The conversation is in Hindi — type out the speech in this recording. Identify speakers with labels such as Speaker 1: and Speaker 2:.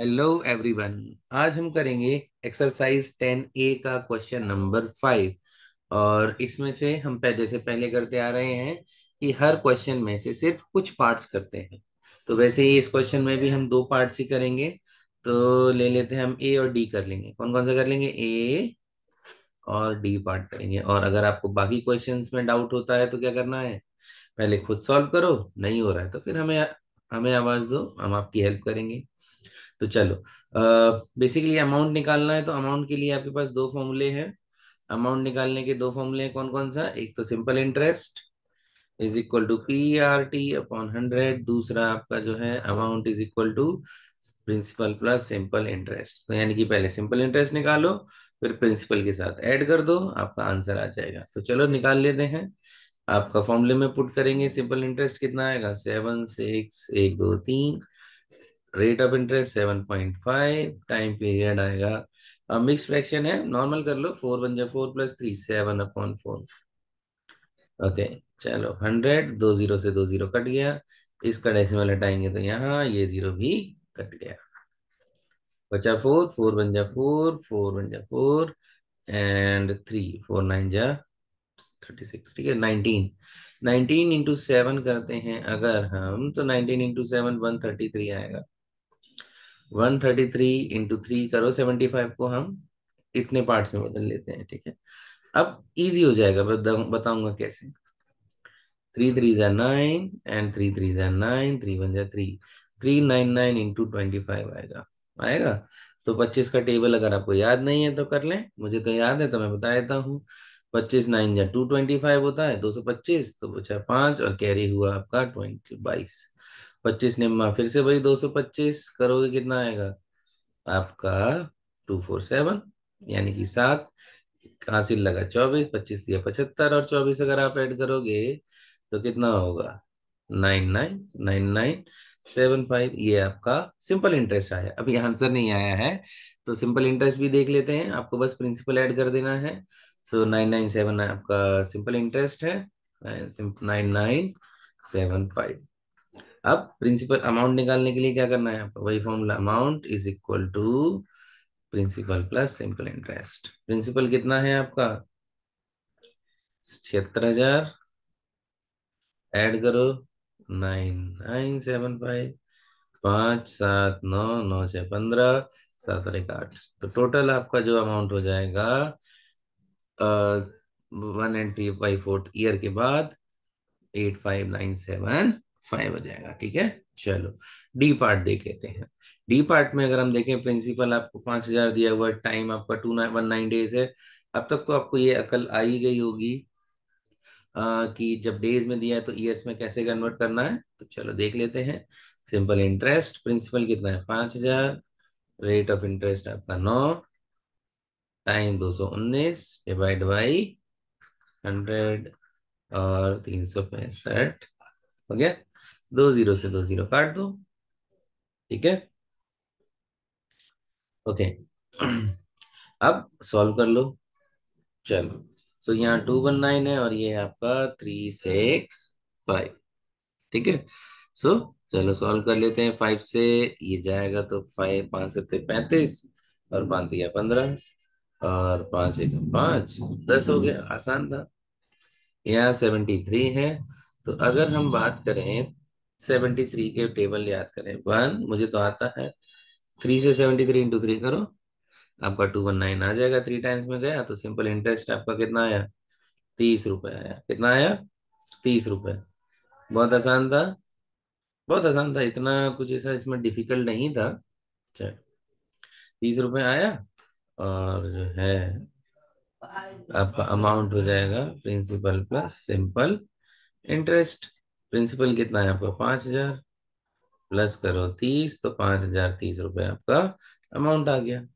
Speaker 1: हेलो एवरीवन आज हम करेंगे एक्सरसाइज टेन ए का क्वेश्चन नंबर फाइव और इसमें से हम जैसे पहले करते आ रहे हैं कि हर क्वेश्चन में से सिर्फ कुछ पार्ट्स करते हैं तो वैसे ही इस क्वेश्चन में भी हम दो पार्ट्स ही करेंगे तो ले लेते हैं हम ए और डी कर लेंगे कौन कौन सा कर लेंगे ए और डी पार्ट करेंगे और अगर आपको बाकी क्वेश्चन में डाउट होता है तो क्या करना है पहले खुद सॉल्व करो नहीं हो रहा है तो फिर हमें हमें आवाज दो हम आपकी हेल्प करेंगे तो चलो बेसिकली अमाउंट निकालना है तो अमाउंट के लिए आपके पास दो फॉर्मूले हैं अमाउंट निकालने के दो फॉर्मूले हैं कौन कौन सा एक तो simple interest is equal to P R T upon hundred दूसरा आपका जो है amount is equal to principal plus simple interest तो यानी कि पहले सिंपल इंटरेस्ट निकालो फिर प्रिंसिपल के साथ ऐड कर दो आपका आंसर आ जाएगा तो चलो निकाल लेते हैं आपका फॉर्मूले में पुट करेंगे सिंपल इंटरेस्ट कितना आएगा सेवन सिक्स एक दो तीन rate of interest seven point five time period आएगा अब मिक्स फ्रैक्शन है नॉर्मल कर लो फोर वन जा four plus three seven upon four okay चलो हंड्रेड दो जीरो से दो जीरो कट गया इसका डेसिमल हटाएंगे तो यहाँ ये जीरो भी कट गया बचा फोर फोर वन जा फोर फोर वन जा four and three four nine जा थर्टी सिक्स ठीक है नाइनटीन नाइनटीन इंटू सेवन करते हैं अगर हम तो nineteen into seven one thirty three आएगा one thirty three into three करो सेवेंटी फाइव को हम इतने पार्ट्स में बदल लेते हैं ठीक है अब इजी हो जाएगा बताऊंगा कैसे थ्री थ्री जै नाइन एंड थ्री थ्री जै नाइन थ्री वन जै three three nine nine into twenty five आएगा आएगा तो पच्चीस का टेबल अगर आपको याद नहीं है तो कर लें मुझे तो याद है तो मैं बता देता हूँ पच्चीस नाइन या टू ट्वेंटी फाइव होता है दो सौ पच्चीस तो बचा पांच और कैरी हुआ आपका ट्वेंटी बाईस पच्चीस निम्मा फिर से भाई दो सौ पच्चीस करोगे कितना आएगा आपका टू फोर सेवन यानी कि सात हासिल लगा चौबीस पच्चीस या पचहत्तर और चौबीस अगर आप ऐड करोगे तो कितना होगा nine nine nine nine seven five ये आपका सिंपल इंटरेस्ट आया अभी आंसर नहीं आया है तो सिंपल इंटरेस्ट भी देख लेते हैं आपको बस प्रिंसिपल ऐड कर देना है सो नाइन नाइन सेवन आपका सिंपल इंटरेस्ट है नाइन नाइन सेवन फाइव अब प्रिंसिपल अमाउंट निकालने के लिए क्या करना है आपको वही formula amount is equal to principal plus simple interest principal कितना है आपका छिहत्तर हजार एड करो नाइन नाइन सेवन फाइव पांच सात नौ नौ छह पंद्रह सात और एक आठ तो टोटल आपका जो अमाउंट हो जाएगा one and three by fourth year के बाद eight five nine seven five हो जाएगा ठीक है चलो डी पार्ट देख लेते हैं डी पार्ट में अगर हम देखें प्रिंसिपल आपको पांच हजार दिया हुआ टाइम आपका two nine one nine days है अब तक तो आपको ये अकल आ ही गई होगी कि जब डेज में दिया है तो ईयर्स में कैसे कन्वर्ट करना है तो चलो देख लेते हैं सिंपल इंटरेस्ट प्रिंसिपल कितना है पांच हजार रेट ऑफ इंटरेस्ट आपका नौ टाइम दो सौ उन्नीस डिवाइड बाई हंड्रेड और तीन सौ पैंसठ हो गया दो जीरो से दो जीरो काट दो ठीक है ओके अब सॉल्व कर लो चलो सो so, यहाँ टू वन नाइन है और ये आपका थ्री सिक्स फाइव ठीक है सो चलो सॉल्व कर लेते हैं फाइव से ये जाएगा तो फाइव पांच से पैंतीस और पांच दिया पंद्रह और पांच एक पांच दस हो गया आसान था यहाँ सेवेंटी थ्री है तो अगर हम बात करें सेवेंटी थ्री के टेबल याद करें वन मुझे तो आता है थ्री से सेवेंटी थ्री इंटू थ्री करो आपका टू वन नाइन आ जाएगा थ्री टाइम्स में गया तो सिंपल इंटरेस्ट आपका कितना आया तीस रुपए आया कितना आया तीस रुपए बहुत आसान था बहुत आसान था इतना कुछ ऐसा इसमें डिफिकल्ट नहीं था चल तीस रुपए आया और जो है आपका अमाउंट हो जाएगा principal plus simple interest principal कितना है आपका पांच हजार प्लस करो तीस तो पांच हजार तीस रुपए आपका अमाउंट आ गया